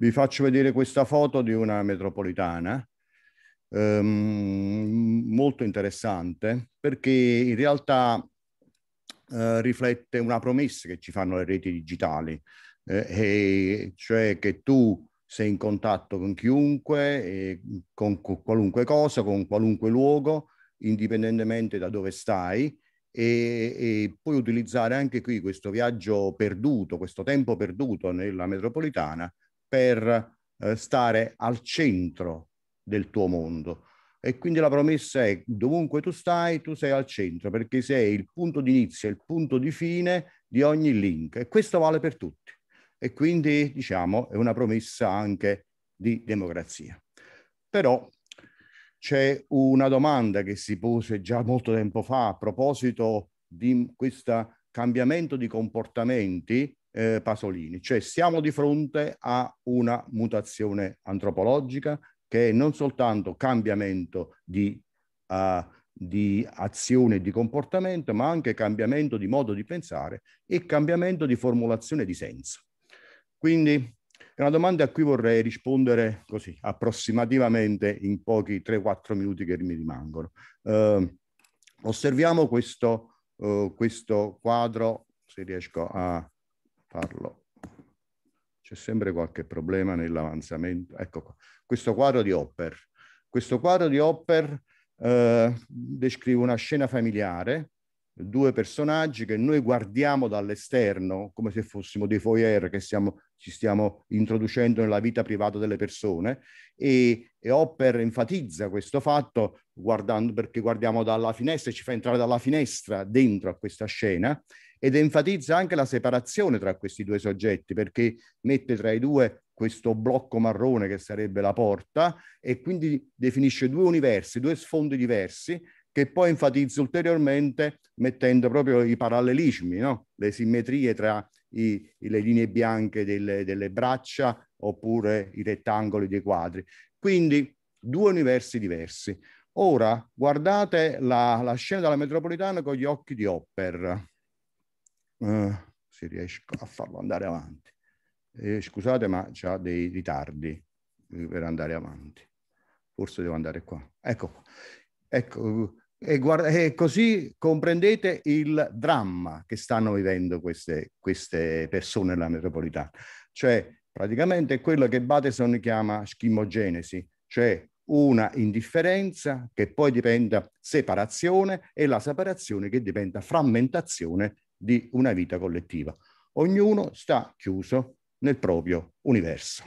Vi faccio vedere questa foto di una metropolitana ehm, molto interessante perché in realtà eh, riflette una promessa che ci fanno le reti digitali, eh, cioè che tu sei in contatto con chiunque, con, con qualunque cosa, con qualunque luogo, indipendentemente da dove stai, e, e, puoi utilizzare anche qui questo viaggio perduto, questo tempo perduto nella metropolitana per eh, stare al centro del tuo mondo. E quindi la promessa è dovunque tu stai, tu sei al centro, perché sei il punto di inizio il punto di fine di ogni link. E questo vale per tutti. E quindi, diciamo, è una promessa anche di democrazia. Però c'è una domanda che si pose già molto tempo fa a proposito di questo cambiamento di comportamenti eh, Pasolini, cioè siamo di fronte a una mutazione antropologica che è non soltanto cambiamento di, uh, di azione e di comportamento, ma anche cambiamento di modo di pensare e cambiamento di formulazione di senso. Quindi è una domanda a cui vorrei rispondere così approssimativamente in pochi 3-4 minuti che mi rimangono. Uh, osserviamo questo, uh, questo quadro, se riesco a, farlo. C'è sempre qualche problema nell'avanzamento. Ecco qua, questo quadro di Hopper. Questo quadro di Hopper eh, descrive una scena familiare, due personaggi che noi guardiamo dall'esterno come se fossimo dei foyer che siamo, ci stiamo introducendo nella vita privata delle persone e, e Hopper enfatizza questo fatto guardando, perché guardiamo dalla finestra e ci fa entrare dalla finestra dentro a questa scena ed enfatizza anche la separazione tra questi due soggetti perché mette tra i due questo blocco marrone che sarebbe la porta e quindi definisce due universi, due sfondi diversi che poi enfatizza ulteriormente mettendo proprio i parallelismi, no? le simmetrie tra i, le linee bianche delle, delle braccia oppure i rettangoli dei quadri. Quindi due universi diversi. Ora guardate la, la scena della metropolitana con gli occhi di Hopper eh, si riesce a farlo andare avanti. Eh, scusate, ma c'ha dei ritardi eh, per andare avanti. Forse devo andare qua. Ecco qua. Ecco, e, eh, guarda, e eh, così comprendete il dramma che stanno vivendo queste, queste persone nella metropolitana. Cioè, praticamente è quello che Bateson chiama schimogenesi, cioè una indifferenza che poi diventa separazione e la separazione che diventa frammentazione di una vita collettiva. Ognuno sta chiuso nel proprio universo.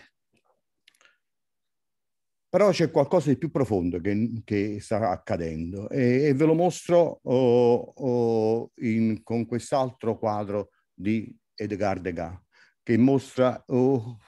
Però c'è qualcosa di più profondo che, che sta accadendo e, e, ve lo mostro oh, oh, in, con quest'altro quadro di Edgar Degas che mostra, oh,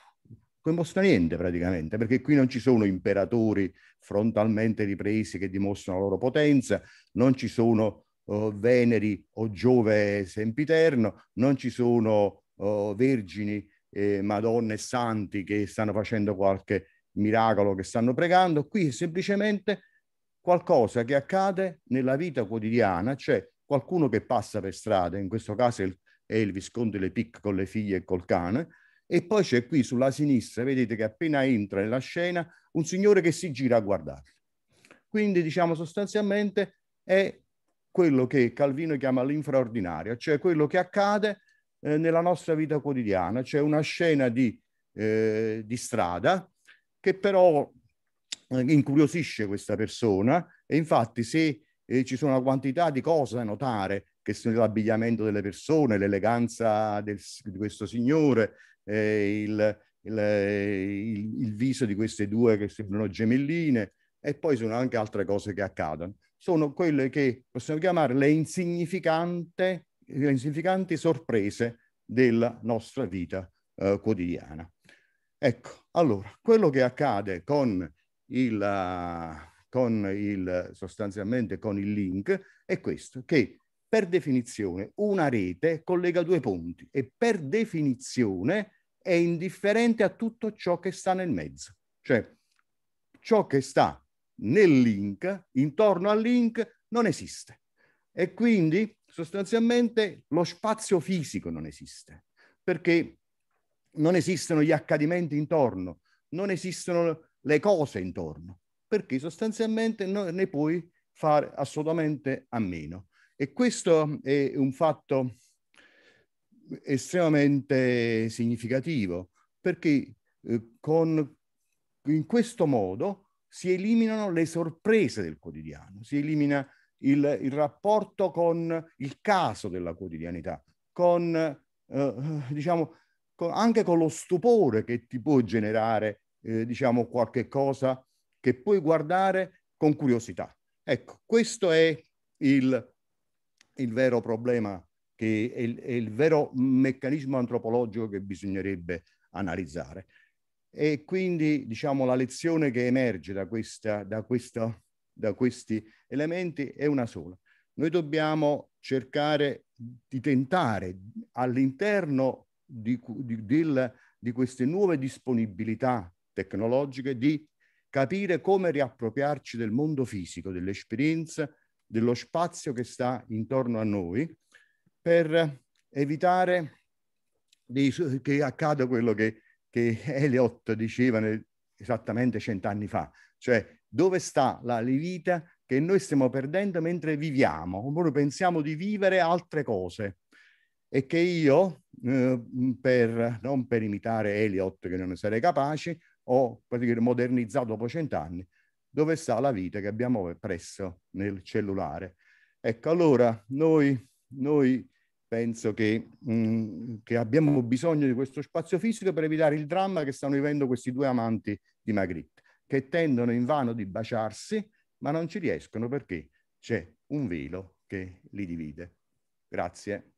che mostra niente praticamente, perché qui non ci sono imperatori frontalmente ripresi che dimostrano la loro potenza, non ci sono oh, Veneri o Giove sempiterno, non ci sono oh, vergini, eh, madonne e santi che stanno facendo qualche miracolo, che stanno pregando. Qui è semplicemente qualcosa che accade nella vita quotidiana, cioè qualcuno che passa per strada, in questo caso è il visconte Lepic con le figlie e col cane, e poi c'è qui sulla sinistra, vedete che appena entra nella scena, un signore che si gira a guardarlo. Quindi diciamo sostanzialmente è quello che Calvino chiama l'infraordinario, cioè quello che accade eh, nella nostra vita quotidiana, cioè una scena di, eh, di strada che però eh, incuriosisce questa persona e infatti se eh, ci sono una quantità di cose da notare, che sono l'abbigliamento delle persone, l'eleganza del, di questo signore, eh, il, il, eh, il, il, viso di queste due che sembrano gemelline, e poi sono anche altre cose che accadono. Sono quelle che possiamo chiamare le insignificanti, le insignificanti sorprese della nostra vita eh, quotidiana. Ecco, allora, quello che accade con il, eh, con il, sostanzialmente con il link è questo, che per definizione una rete collega due punti e per definizione è indifferente a tutto ciò che sta nel mezzo. Cioè, ciò che sta nel link, intorno al link, non esiste. E quindi sostanzialmente lo spazio fisico non esiste, perché non esistono gli accadimenti intorno, non esistono le cose intorno, perché sostanzialmente non ne puoi fare assolutamente a meno. E questo è un fatto estremamente significativo, perché eh, con, in questo modo si eliminano le sorprese del quotidiano, si elimina il, il rapporto con il caso della quotidianità, con, eh, diciamo, con, anche con lo stupore che ti può generare eh, diciamo, qualche cosa che puoi guardare con curiosità. Ecco, questo è il, il vero problema, che è il, è il vero meccanismo antropologico che bisognerebbe analizzare. E quindi diciamo, la lezione che emerge da, questa, da, questa, da questi elementi è una sola. Noi dobbiamo cercare di tentare all'interno di, di, del, di queste nuove disponibilità tecnologiche di capire come riappropriarci del mondo fisico, dell'esperienza, dello spazio che sta intorno a noi per evitare di, che accada quello che che Eliot diceva nel, esattamente cent'anni fa, cioè dove sta la vita che noi stiamo perdendo mentre viviamo, oppure pensiamo di vivere altre cose. E che io, eh, per, non per imitare Eliot, che non ne sarei capace, ho modernizzato dopo cent'anni, dove sta la vita che abbiamo presso nel cellulare. Ecco, allora noi, noi penso che, mh, mm, che, abbiamo bisogno di questo spazio fisico per evitare il dramma che stanno vivendo questi due amanti di Magritte, che tendono invano di baciarsi, ma non ci riescono perché c'è un velo che li divide. Grazie.